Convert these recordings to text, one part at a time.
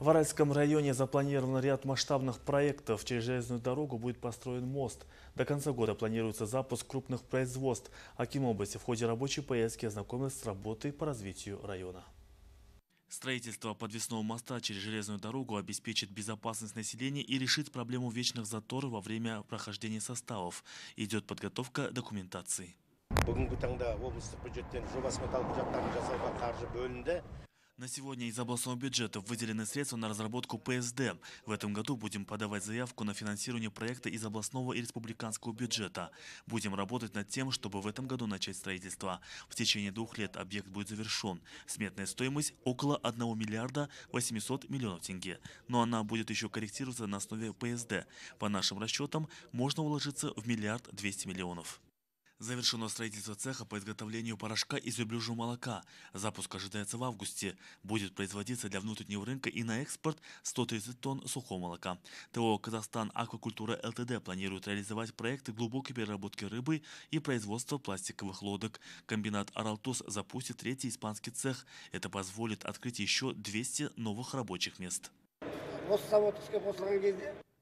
В Аральском районе запланирован ряд масштабных проектов. Через железную дорогу будет построен мост. До конца года планируется запуск крупных производств. Аким области в ходе рабочей поездки ознакомился с работой по развитию района. Строительство подвесного моста через железную дорогу обеспечит безопасность населения и решит проблему вечных заторов во время прохождения составов. Идет подготовка документации. На сегодня из областного бюджета выделены средства на разработку ПСД. В этом году будем подавать заявку на финансирование проекта из областного и республиканского бюджета. Будем работать над тем, чтобы в этом году начать строительство. В течение двух лет объект будет завершен. Сметная стоимость около 1 миллиарда 800 миллионов тенге. Но она будет еще корректироваться на основе ПСД. По нашим расчетам, можно уложиться в миллиард 200 миллионов. Завершено строительство цеха по изготовлению порошка из верблюжьего молока. Запуск ожидается в августе. Будет производиться для внутреннего рынка и на экспорт 130 тонн сухого молока. ТО «Казахстан Аквакультура ЛТД» планирует реализовать проекты глубокой переработки рыбы и производства пластиковых лодок. Комбинат Аралтос запустит третий испанский цех. Это позволит открыть еще 200 новых рабочих мест.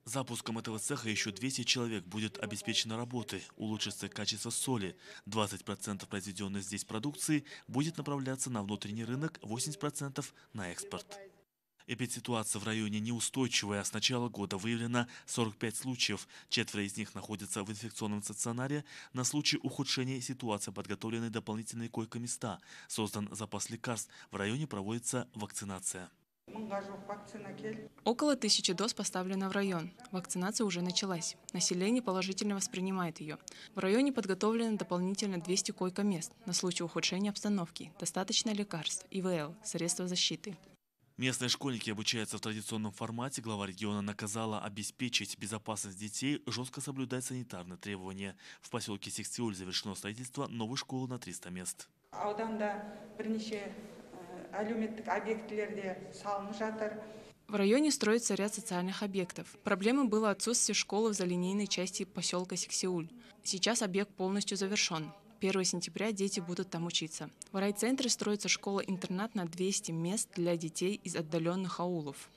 Запуском этого цеха еще 200 человек будет обеспечено работой, улучшится качество соли, 20% произведенной здесь продукции будет направляться на внутренний рынок, 80% на экспорт. Эпидситуация в районе неустойчивая. С начала года выявлено 45 случаев. Четверо из них находятся в инфекционном стационаре. На случай ухудшения ситуации подготовлены дополнительные койко-места. Создан запас лекарств. В районе проводится вакцинация. Около тысячи доз поставлено в район. Вакцинация уже началась. Население положительно воспринимает ее. В районе подготовлено дополнительно 200 койко-мест на случай ухудшения обстановки, достаточно лекарств, ИВЛ, средства защиты. Местные школьники обучаются в традиционном формате. Глава региона наказала обеспечить безопасность детей, жестко соблюдать санитарные требования. В поселке Сексиоль завершено строительство новой школы на 300 мест әлеуметтік объектілер салынып жатыр в районе строится ряд социальных объектов. Проблемой было отсутствие школы в залинейной части поселка Сиксиуль. Сейчас объект полностью завершен. 1 сентября дети будут там учиться. В райцентре строится школа-интернат на 200 мест для детей из отдаленных аулов.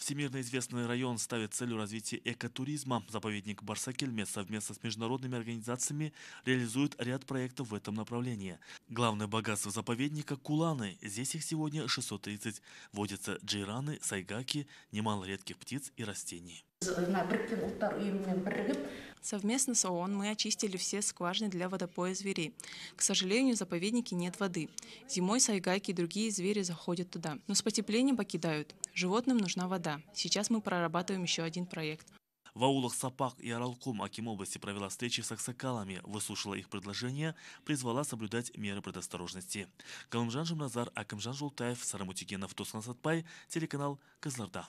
Всемирно известный район ставит целью развития экотуризма. Заповедник Барсакельмет совместно с международными организациями реализует ряд проектов в этом направлении. Главное богатство заповедника – куланы. Здесь их сегодня 630. Водятся джейраны, сайгаки, немало редких птиц и растений. Совместно с ООН мы очистили все скважины для водопоя зверей. К сожалению, в заповеднике нет воды. Зимой сайгайки и другие звери заходят туда. Но с потеплением покидают. Животным нужна вода. Сейчас мы прорабатываем еще один проект. В аулах Сапак и Аралкум области провела встречи с аксакалами, выслушала их предложения, призвала соблюдать меры предосторожности. Калымжан Жумназар, Акимжан Жултаев, Сарамутигенов, Туслан Сатпай, телеканал Казларда.